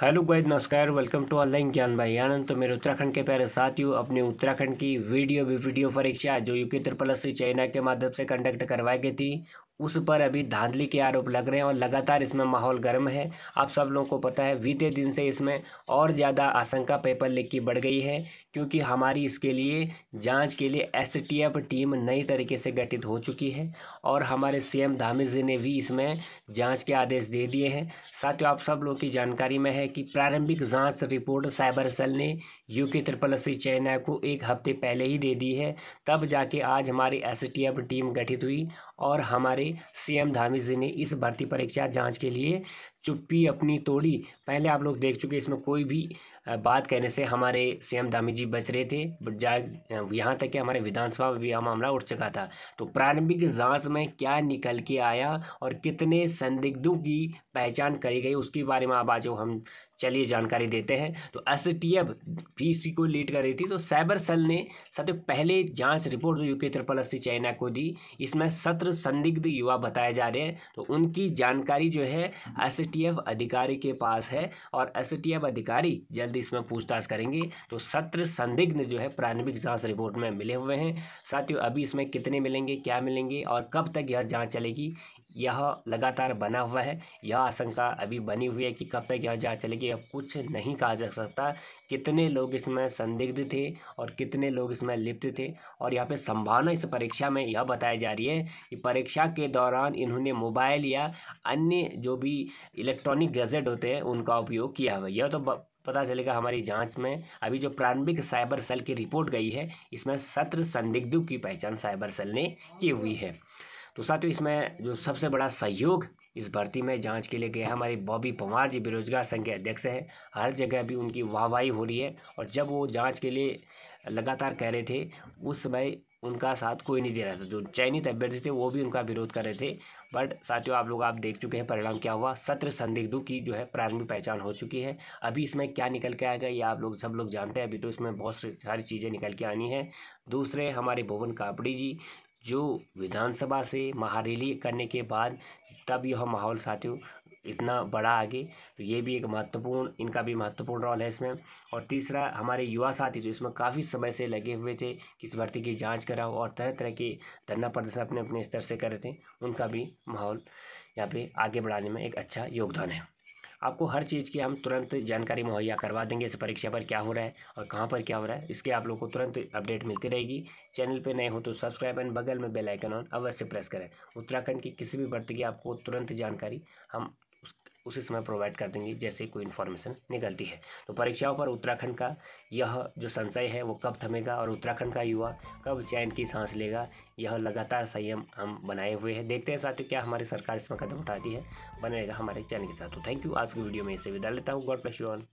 hello guys नमस्कार welcome to online ज्ञान भाई आनंद तो मेरे उत्तराखंड के प्यारे साथियों अपने उत्तराखंड की वीडियो भी वीडियो परीक्षा जो यूके त्रिपल से चाइना के माध्यम से कंडक्ट करवाई गई थी उस पर अभी धांधली के आरोप लग रहे हैं और लगातार इसमें माहौल गर्म है आप सब लोगों को पता है बीते दिन से इसमें और ज़्यादा आशंका पेपर लीक की बढ़ गई है क्योंकि हमारी इसके लिए जांच के लिए एसटीएफ टीम नई तरीके से गठित हो चुकी है और हमारे सीएम धामी जी ने भी इसमें जांच के आदेश दे दिए हैं साथियों आप सब लोगों की जानकारी में है कि प्रारंभिक जाँच रिपोर्ट साइबर सेल ने U K triple C China को एक हफ्ते पहले ही दे दी है तब जाके आज हमारी एफ टीम गठित हुई और हमारे सीएम धामी जी ने इस भर्ती परीक्षा जांच के लिए चुप्पी अपनी तोड़ी पहले आप लोग देख चुके इसमें कोई भी बात कहने से हमारे सीएम धामी जी बच रहे थे जा यहाँ तक कि हमारे विधानसभा में भी यह मामला उठ चुका था तो प्रारंभिक जांच में क्या निकल के आया और कितने संदिग्धों की पहचान करी गई उसके बारे में अब आज हम चलिए जानकारी देते हैं तो एस टी एफ भी इसी को लीड कर रही थी तो साइबर सेल ने सबसे पहले जांच रिपोर्ट जो यूके त्रिपल एस चाइना को दी इसमें सत्र संदिग्ध युवा बताए जा रहे हैं तो उनकी जानकारी जो है एस टी एफ अधिकारी के पास है और एस टी एफ अधिकारी जल्दी इसमें पूछताछ करेंगे तो सत्र संदिग्ध जो है प्रारंभिक जाँच रिपोर्ट में मिले हुए हैं साथियों अभी इसमें कितने मिलेंगे क्या मिलेंगे और कब तक यह जाँच चलेगी यह लगातार बना हुआ है यह आशंका अभी बनी हुई है कि कब तक यह जांच चलेगी अब कुछ नहीं कहा जा सकता कितने लोग इसमें संदिग्ध थे और कितने लोग इसमें लिप्त थे और यहाँ पे संभावना इस परीक्षा में यह बताई जा रही है कि परीक्षा के दौरान इन्होंने मोबाइल या अन्य जो भी इलेक्ट्रॉनिक गैजेट होते हैं उनका उपयोग किया हुआ यह तो पता चलेगा हमारी जांच में अभी जो प्रारंभिक साइबर सेल की रिपोर्ट गई है इसमें सत्र संदिग्धों की पहचान साइबर सेल ने की हुई है तो साथियों इसमें जो सबसे बड़ा सहयोग इस भर्ती में जांच के लिए गया हमारे बॉबी पंवार जी बेरोजगार संघ के अध्यक्ष हैं हर जगह भी उनकी वाहवाही हो रही है और जब वो जांच के लिए लगातार कह रहे थे उस समय उनका साथ कोई नहीं दे रहा था जो चयनित अभ्यर्थी थे वो भी उनका विरोध कर रहे थे बट साथियों आप लोग आप देख चुके हैं परिणाम क्या हुआ सत्र संदिग्धों की जो है प्रारंभिक पहचान हो चुकी है अभी इसमें क्या निकल के आएगा ये आप लोग सब लोग जानते हैं अभी तो इसमें बहुत सारी चीज़ें निकल के आनी है दूसरे हमारे भुवन कापड़ी जी जो विधानसभा से महारैली करने के बाद तब यह माहौल साथियों इतना बड़ा आगे तो ये भी एक महत्वपूर्ण इनका भी महत्वपूर्ण रोल है इसमें और तीसरा हमारे युवा साथी जो इसमें काफ़ी समय से लगे हुए थे कि इस भर्ती की जांच कराओ और तरह तरह के धरना प्रदर्शन अपने अपने स्तर से कर रहे थे उनका भी माहौल यहाँ पे आगे बढ़ाने में एक अच्छा योगदान है आपको हर चीज़ की हम तुरंत जानकारी मुहैया करवा देंगे इस परीक्षा पर क्या हो रहा है और कहाँ पर क्या हो रहा है इसके आप लोग को तुरंत अपडेट मिलती रहेगी चैनल पर नए हो तो सब्सक्राइब एंड बगल में बेलाइकन ऑन अवश्य प्रेस करें उत्तराखंड की किसी भी भर्ती की आपको तुरंत जानकारी हम उसी समय प्रोवाइड कर देंगे जैसे कोई इन्फॉर्मेशन निकलती है तो परीक्षाओं पर उत्तराखंड का यह जो संशय है वो कब थमेगा और उत्तराखंड का युवा कब चैन की सांस लेगा यह लगातार संयम हम बनाए हुए हैं देखते हैं साथियों क्या हमारी सरकार इसमें कदम उठाती है बनेगा हमारे चैनल के साथ तो थैंक यू आज की वीडियो में इसे विदा लेता हूँ गॉड प्लस यू ऑल